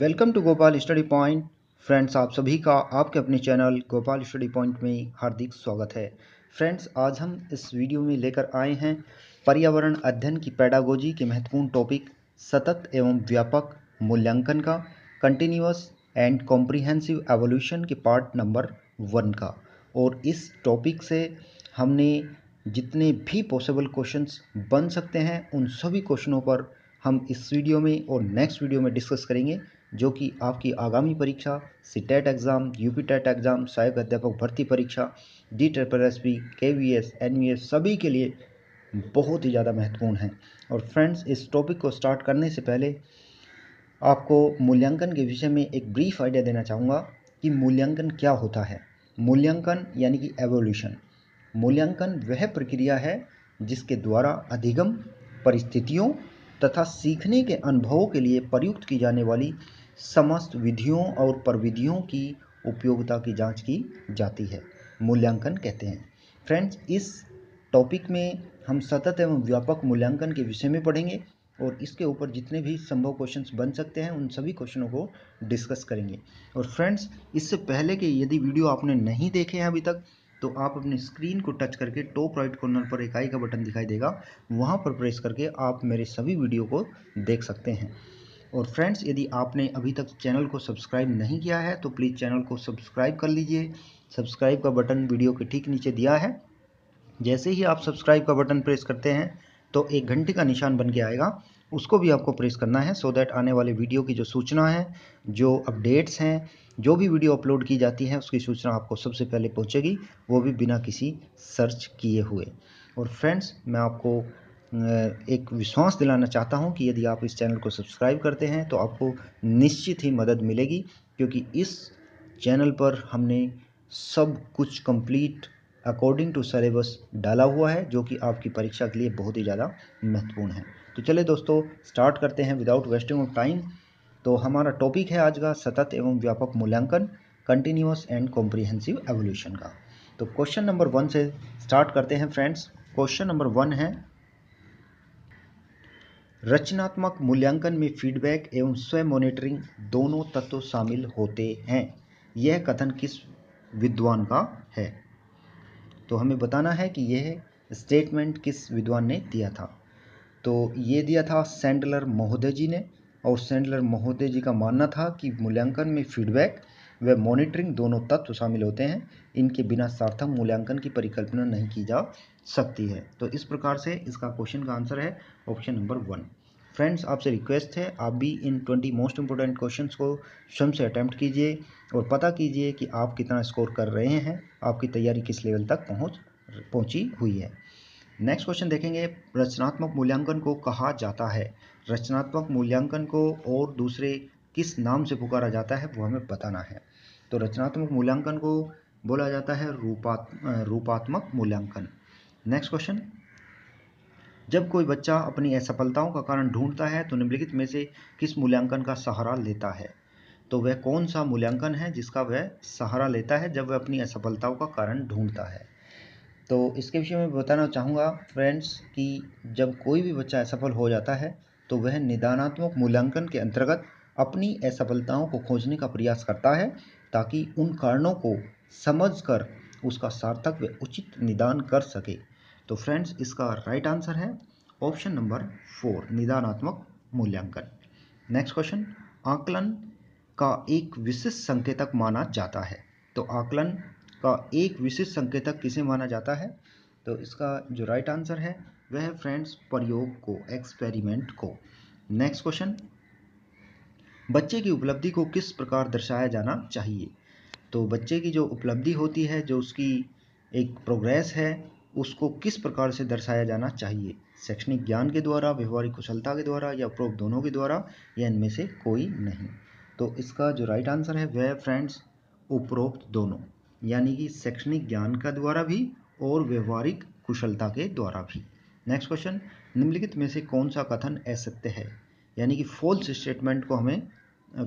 welcome to Gopal study point friends आप सभी का आपके अपने चैनल गोपाल स्टडी पॉइंट में हार्दिक स्वागत है फ्रेंड्स आज हम इस वीडियो में लेकर आए हैं पर्यावरण अध्ययन की पैडागोजी के महत्वपूर्ण टॉपिक सतत एवं व्यापक मूल्यांकन का कंटिन्यूस एंड कॉम्प्रिहेंसिव एवोल्यूशन के पार्ट नंबर वन का और इस टॉपिक से हमने जितने भी पॉसिबल क्वेश्चन बन सकते हैं उन सभी क्वेश्चनों पर हम इस वीडियो में और नेक्स्ट वीडियो में डिस्कस करेंगे जो कि आपकी आगामी परीक्षा CTET exam U P TET exam सहायक अध्यापक भर्ती परीक्षा D triple S P K V S N V S सभी के लिए बहुत ही ज़्यादा महत्वपूर्ण है और फ्रेंड्स इस टॉपिक को स्टार्ट करने से पहले आपको मूल्यांकन के विषय में एक ब्रीफ आइडिया देना चाहूँगा कि मूल्यांकन क्या होता है मूल्यांकन यानी कि एवोल्यूशन मूल्यांकन वह प्रक्रिया है जिसके द्वारा अधिगम परिस्थितियों तथा सीखने के अनुभवों के लिए प्रयुक्त की जाने वाली समस्त विधियों और प्रविधियों की उपयोगिता की जाँच की जाती है मूल्यांकन कहते हैं फ्रेंड्स इस टॉपिक में हम सतत एवं व्यापक मूल्यांकन के विषय में पढ़ेंगे और इसके ऊपर जितने भी संभव क्वेश्चंस बन सकते हैं उन सभी क्वेश्चनों को डिस्कस करेंगे और फ्रेंड्स इससे पहले कि यदि वीडियो आपने नहीं देखे हैं अभी तक तो आप अपने स्क्रीन को टच करके टॉप राइट कॉर्नर पर एक आई का बटन दिखाई देगा वहाँ पर प्रेस करके आप मेरे सभी वीडियो को देख सकते हैं और फ्रेंड्स यदि आपने अभी तक चैनल को सब्सक्राइब नहीं किया है तो प्लीज़ चैनल को सब्सक्राइब कर लीजिए सब्सक्राइब का बटन वीडियो के ठीक नीचे दिया है जैसे ही आप सब्सक्राइब का बटन प्रेस करते हैं तो एक घंटे का निशान बन के आएगा उसको भी आपको प्रेस करना है सो so दैट आने वाले वीडियो की जो सूचना है जो अपडेट्स हैं जो भी वीडियो अपलोड की जाती है उसकी सूचना आपको सबसे पहले पहुंचेगी वो भी बिना किसी सर्च किए हुए और फ्रेंड्स मैं आपको एक विश्वास दिलाना चाहता हूँ कि यदि आप इस चैनल को सब्सक्राइब करते हैं तो आपको निश्चित ही मदद मिलेगी क्योंकि इस चैनल पर हमने सब कुछ कंप्लीट अकॉर्डिंग टू सलेबस डाला हुआ है जो कि आपकी परीक्षा के लिए बहुत ही ज़्यादा महत्वपूर्ण है तो चले दोस्तों स्टार्ट करते हैं विदाउट वेस्टिंग ऑफ टाइम तो हमारा टॉपिक है आज का सतत एवं व्यापक मूल्यांकन कंटिन्यूस एंड कॉम्प्रीहेंसिव एवोल्यूशन का तो क्वेश्चन नंबर वन से स्टार्ट करते हैं फ्रेंड्स क्वेश्चन नंबर वन है रचनात्मक मूल्यांकन में फीडबैक एवं स्वयं मॉनिटरिंग दोनों तत्व शामिल होते हैं यह कथन किस विद्वान का है तो हमें बताना है कि यह स्टेटमेंट किस विद्वान ने दिया था तो ये दिया था सैंडलर महोदय जी ने और सैंडलर महोदय जी का मानना था कि मूल्यांकन में फीडबैक व मॉनिटरिंग दोनों तत्व शामिल होते हैं इनके बिना सार्थक मूल्यांकन की परिकल्पना नहीं की जा सकती है तो इस प्रकार से इसका क्वेश्चन का आंसर है ऑप्शन नंबर वन फ्रेंड्स आपसे रिक्वेस्ट है आप भी इन ट्वेंटी मोस्ट इंपॉर्टेंट क्वेश्चन को स्वयं से अटैम्प्ट कीजिए और पता कीजिए कि आप कितना स्कोर कर रहे हैं आपकी तैयारी किस लेवल तक पहुँच पहुँची हुई है नेक्स्ट क्वेश्चन देखेंगे रचनात्मक मूल्यांकन को कहा जाता है रचनात्मक मूल्यांकन को और दूसरे किस नाम से पुकारा जाता है वो हमें बताना है तो रचनात्मक मूल्यांकन को बोला जाता है रूपात रूपात्मक मूल्यांकन नेक्स्ट क्वेश्चन जब कोई बच्चा अपनी असफलताओं का कारण ढूंढता है तो निम्नलिखित में से किस मूल्यांकन का सहारा लेता है तो वह कौन सा मूल्यांकन है जिसका वह सहारा लेता है जब वह अपनी असफलताओं का कारण ढूंढता है तो इसके विषय में बताना चाहूँगा फ्रेंड्स कि जब कोई भी बच्चा असफल हो जाता है तो वह निदानात्मक मूल्यांकन के अंतर्गत अपनी असफलताओं को खोजने का प्रयास करता है ताकि उन कारणों को समझकर उसका सार्थक व उचित निदान कर सके तो फ्रेंड्स इसका राइट आंसर है ऑप्शन नंबर फोर निदानात्मक मूल्यांकन नेक्स्ट क्वेश्चन आकलन का एक विशिष्ट संकेतक माना जाता है तो आकलन का एक विशिष्ट संकेतक किसे माना जाता है तो इसका जो राइट आंसर है वह फ्रेंड्स प्रयोग को एक्सपेरिमेंट को नेक्स्ट क्वेश्चन बच्चे की उपलब्धि को किस प्रकार दर्शाया जाना चाहिए तो बच्चे की जो उपलब्धि होती है जो उसकी एक प्रोग्रेस है उसको किस प्रकार से दर्शाया जाना चाहिए शैक्षणिक ज्ञान के द्वारा व्यवहारिक कुशलता के द्वारा या उपरोक्त दोनों के द्वारा या इनमें से कोई नहीं तो इसका जो राइट आंसर है वह फ्रेंड्स उपरोक्त दोनों यानी कि शैक्षणिक ज्ञान का द्वारा भी और व्यवहारिक कुशलता के द्वारा भी नेक्स्ट क्वेश्चन निम्नलिखित में से कौन सा कथन असत्य है यानी कि फॉल्स स्टेटमेंट को हमें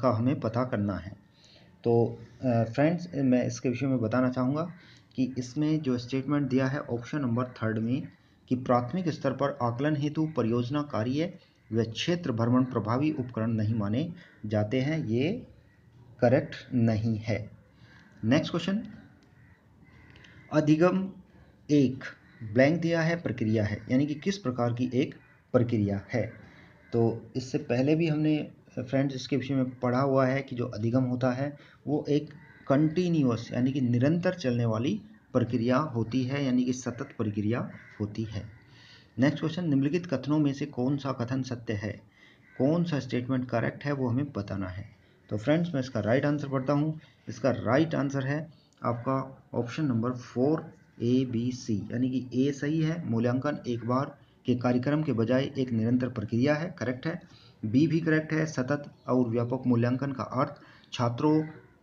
का हमें पता करना है तो फ्रेंड्स मैं इसके विषय में बताना चाहूँगा कि इसमें जो स्टेटमेंट दिया है ऑप्शन नंबर थर्ड में कि प्राथमिक स्तर पर आकलन हेतु परियोजना कार्य व क्षेत्र भ्रमण प्रभावी उपकरण नहीं माने जाते हैं ये करेक्ट नहीं है नेक्स्ट क्वेश्चन अधिगम एक ब्लैंक दिया है प्रक्रिया है यानी कि किस प्रकार की एक प्रक्रिया है तो इससे पहले भी हमने फ्रेंड्स इसके विषय में पढ़ा हुआ है कि जो अधिगम होता है वो एक कंटिन्यूस यानी कि निरंतर चलने वाली प्रक्रिया होती है यानी कि सतत प्रक्रिया होती है नेक्स्ट क्वेश्चन निम्नलिखित कथनों में से कौन सा कथन सत्य है कौन सा स्टेटमेंट करेक्ट है वो हमें बताना है तो फ्रेंड्स मैं इसका राइट आंसर पढ़ता हूँ इसका राइट आंसर है आपका option number four A B C यानी कि ए सही है मूल्यांकन एक बार के कार्यक्रम के बजाय एक निरंतर प्रक्रिया है करेक्ट है बी भी करेक्ट है सतत और व्यापक मूल्यांकन का अर्थ छात्रों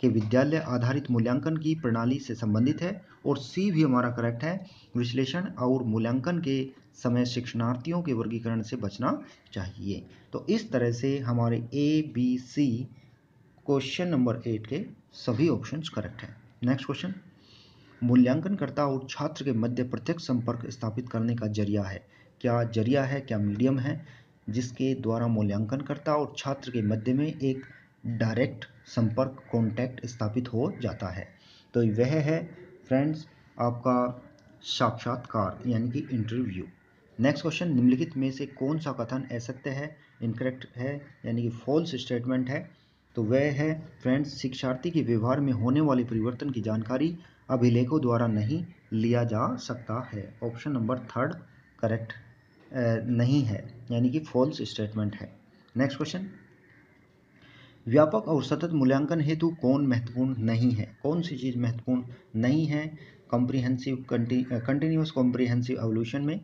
के विद्यालय आधारित मूल्यांकन की प्रणाली से संबंधित है और सी भी हमारा करेक्ट है विश्लेषण और मूल्यांकन के समय शिक्षणार्थियों के वर्गीकरण से बचना चाहिए तो इस तरह से हमारे A B C question number eight के सभी ऑप्शन करेक्ट हैं नेक्स्ट क्वेश्चन मूल्यांकनकर्ता और छात्र के मध्य प्रत्यक्ष संपर्क स्थापित करने का जरिया है क्या जरिया है क्या मीडियम है जिसके द्वारा मूल्यांकन करता और छात्र के मध्य में एक डायरेक्ट संपर्क कॉन्टैक्ट स्थापित हो जाता है तो वह है फ्रेंड्स आपका साक्षात्कार यानी कि इंटरव्यू नेक्स्ट क्वेश्चन निम्नलिखित में से कौन सा कथन असत्य है इनकरेक्ट है यानी कि फॉल्स स्टेटमेंट है तो वह है फ्रेंड्स शिक्षार्थी के व्यवहार में होने वाले परिवर्तन की जानकारी अभिलेखों द्वारा नहीं लिया जा सकता है ऑप्शन नंबर थर्ड करेक्ट नहीं है यानी कि फॉल्स स्टेटमेंट है नेक्स्ट क्वेश्चन व्यापक और सतत मूल्यांकन हेतु कौन महत्वपूर्ण नहीं है कौन सी चीज़ महत्वपूर्ण नहीं है कॉम्प्रीहेंसिव कंटिन्यूस कॉम्प्रीहेंसिव एवोल्यूशन में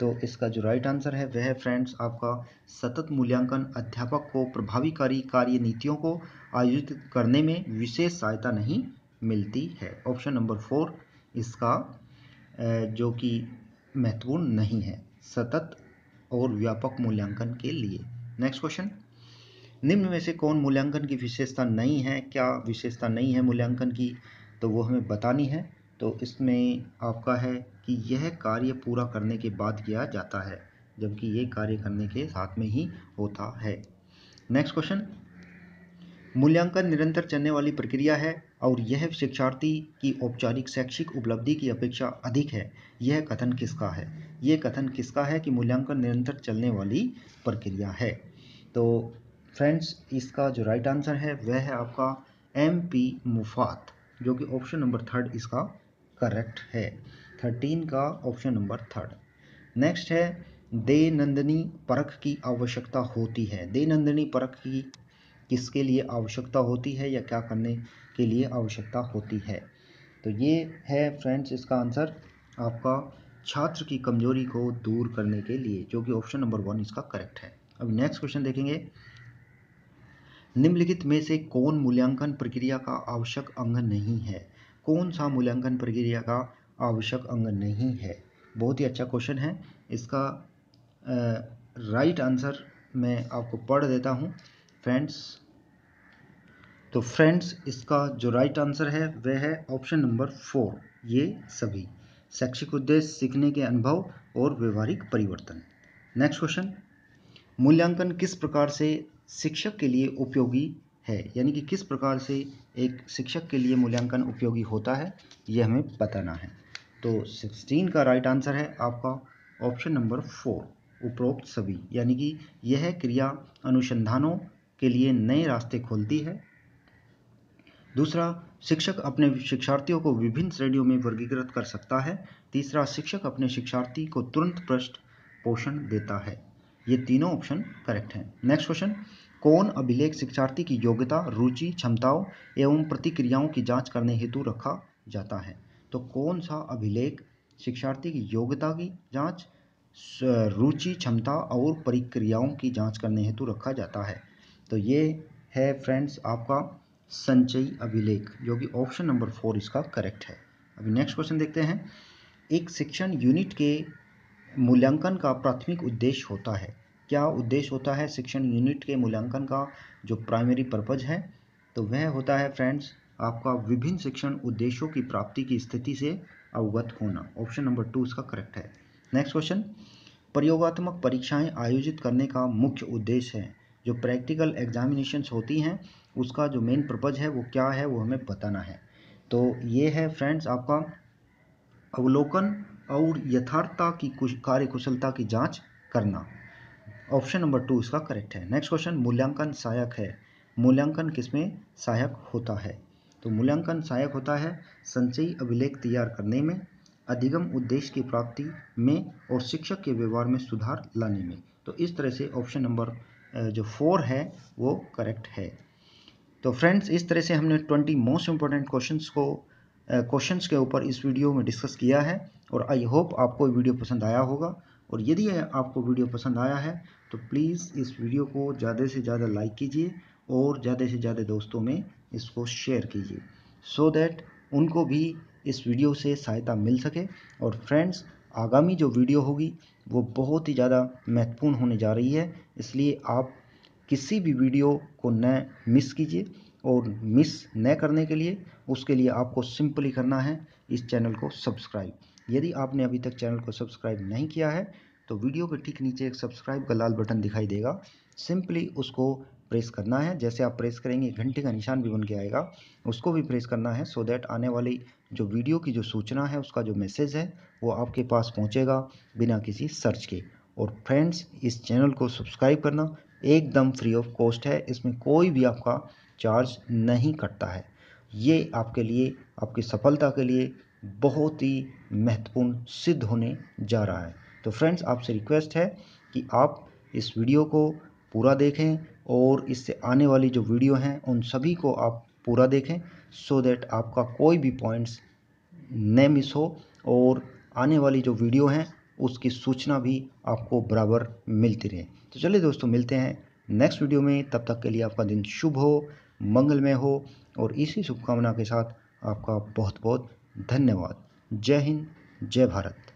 तो इसका जो राइट आंसर है वह है फ्रेंड्स आपका सतत मूल्यांकन अध्यापक को प्रभावीकारी कार्य नीतियों को आयोजित करने में विशेष सहायता नहीं मिलती है ऑप्शन नंबर फोर इसका जो कि महत्वपूर्ण नहीं है सतत और व्यापक मूल्यांकन के लिए नेक्स्ट क्वेश्चन निम्न में से कौन मूल्यांकन की विशेषता नहीं है क्या विशेषता नहीं है मूल्यांकन की तो वो हमें बतानी है तो इसमें आपका है कि यह कार्य पूरा करने के बाद किया जाता है जबकि ये कार्य करने के साथ में ही होता है नेक्स्ट क्वेश्चन मूल्यांकन निरंतर चलने वाली प्रक्रिया है और यह शिक्षार्थी की औपचारिक शैक्षिक उपलब्धि की अपेक्षा अधिक है यह कथन किसका है ये कथन किसका है कि मूल्यांकन निरंतर चलने वाली प्रक्रिया है तो फ्रेंड्स इसका जो राइट आंसर है वह है आपका एम पी मुफात जो कि ऑप्शन नंबर थर्ड इसका करेक्ट है थर्टीन का ऑप्शन नंबर थर्ड नेक्स्ट है दे नंदनी परख की आवश्यकता होती है दे नंदनी परख की किसके लिए आवश्यकता होती है या क्या करने के लिए आवश्यकता होती है तो ये है फ्रेंड्स इसका आंसर आपका छात्र की कमजोरी को दूर करने के लिए जो कि ऑप्शन नंबर वन इसका करेक्ट है अब नेक्स्ट क्वेश्चन देखेंगे निम्नलिखित में से कौन मूल्यांकन प्रक्रिया का आवश्यक अंग नहीं है कौन सा मूल्यांकन प्रक्रिया का आवश्यक अंग नहीं है बहुत ही अच्छा क्वेश्चन है इसका राइट आंसर मैं आपको पढ़ देता हूँ फ्रेंड्स तो फ्रेंड्स इसका जो राइट आंसर है वह है ऑप्शन नंबर फोर ये सभी शैक्षिक उद्देश्य सीखने के अनुभव और व्यवहारिक परिवर्तन नेक्स्ट क्वेश्चन मूल्यांकन किस प्रकार से शिक्षक के लिए उपयोगी है यानी कि किस प्रकार से एक शिक्षक के लिए मूल्यांकन उपयोगी होता है यह हमें बताना है तो सिक्सटीन का राइट आंसर है आपका ऑप्शन नंबर फोर उपरोक्त सभी यानी कि यह क्रिया अनुसंधानों के लिए नए रास्ते खोलती है दूसरा शिक्षक अपने शिक्षार्थियों को विभिन्न श्रेणियों में वर्गीकृत कर सकता है तीसरा शिक्षक अपने शिक्षार्थी को तुरंत पृष्ठ पोषण देता है ये तीनों ऑप्शन करेक्ट हैं नेक्स्ट क्वेश्चन कौन अभिलेख शिक्षार्थी की योग्यता रुचि क्षमताओं एवं प्रतिक्रियाओं की जांच करने हेतु रखा जाता है तो कौन सा अभिलेख शिक्षार्थी की योग्यता की जांच रुचि क्षमता और प्रक्रियाओं की जांच करने हेतु रखा जाता है तो ये है फ्रेंड्स आपका संचयी अभिलेख जो कि ऑप्शन नंबर फोर इसका करेक्ट है अभी नेक्स्ट क्वेश्चन देखते हैं एक शिक्षण यूनिट के मूल्यांकन का प्राथमिक उद्देश्य होता है क्या उद्देश्य होता है शिक्षण यूनिट के मूल्यांकन का जो प्राइमरी पर्पज है तो वह होता है फ्रेंड्स आपका विभिन्न शिक्षण उद्देश्यों की प्राप्ति की स्थिति से अवगत होना ऑप्शन नंबर टू इसका करेक्ट है नेक्स्ट क्वेश्चन प्रयोगात्मक परीक्षाएं आयोजित करने का मुख्य उद्देश्य है जो प्रैक्टिकल एग्जामिनेशंस होती हैं उसका जो मेन पर्पज़ है वो क्या है वो हमें बताना है तो ये है फ्रेंड्स आपका अवलोकन और यथार्थता की कार्यकुशलता की जांच करना ऑप्शन नंबर टू इसका करेक्ट है नेक्स्ट क्वेश्चन मूल्यांकन सहायक है मूल्यांकन किसमें सहायक होता है तो मूल्यांकन सहायक होता है संचयी अभिलेख तैयार करने में अधिगम उद्देश्य की प्राप्ति में और शिक्षक के व्यवहार में सुधार लाने में तो इस तरह से ऑप्शन नंबर जो फोर है वो करेक्ट है तो फ्रेंड्स इस तरह से हमने 20 मोस्ट इंपॉर्टेंट क्वेश्चंस को क्वेश्चंस के ऊपर इस वीडियो में डिस्कस किया है और आई होप आपको वीडियो पसंद आया होगा और यदि आपको वीडियो पसंद आया है तो प्लीज़ इस वीडियो को ज़्यादा से ज़्यादा लाइक कीजिए और ज़्यादा से ज़्यादा दोस्तों में इसको शेयर कीजिए सो so दैट उनको भी इस वीडियो से सहायता मिल सके और फ्रेंड्स आगामी जो वीडियो होगी वो बहुत ही ज़्यादा महत्वपूर्ण होने जा रही है इसलिए आप किसी भी वीडियो को न मिस कीजिए और मिस न करने के लिए उसके लिए आपको सिंपली करना है इस चैनल को सब्सक्राइब यदि आपने अभी तक चैनल को सब्सक्राइब नहीं किया है तो वीडियो के ठीक नीचे एक सब्सक्राइब का लाल बटन दिखाई देगा सिंपली उसको प्रेस करना है जैसे आप प्रेस करेंगे घंटे का निशान भी बन के आएगा उसको भी प्रेस करना है सो दैट आने वाली जो वीडियो की जो सूचना है उसका जो मैसेज है वो आपके पास पहुंचेगा बिना किसी सर्च के और फ्रेंड्स इस चैनल को सब्सक्राइब करना एकदम फ्री ऑफ कॉस्ट है इसमें कोई भी आपका चार्ज नहीं कटता है ये आपके लिए आपकी सफलता के लिए बहुत ही महत्वपूर्ण सिद्ध होने जा रहा है तो फ्रेंड्स आपसे रिक्वेस्ट है कि आप इस वीडियो को पूरा देखें और इससे आने वाली जो वीडियो हैं उन सभी को आप पूरा देखें सो so दैट आपका कोई भी पॉइंट्स न मिस हो और आने वाली जो वीडियो हैं उसकी सूचना भी आपको बराबर मिलती रहे तो चलिए दोस्तों मिलते हैं नेक्स्ट वीडियो में तब तक के लिए आपका दिन शुभ हो मंगलमय हो और इसी शुभकामना के साथ आपका बहुत बहुत धन्यवाद जय हिंद जय भारत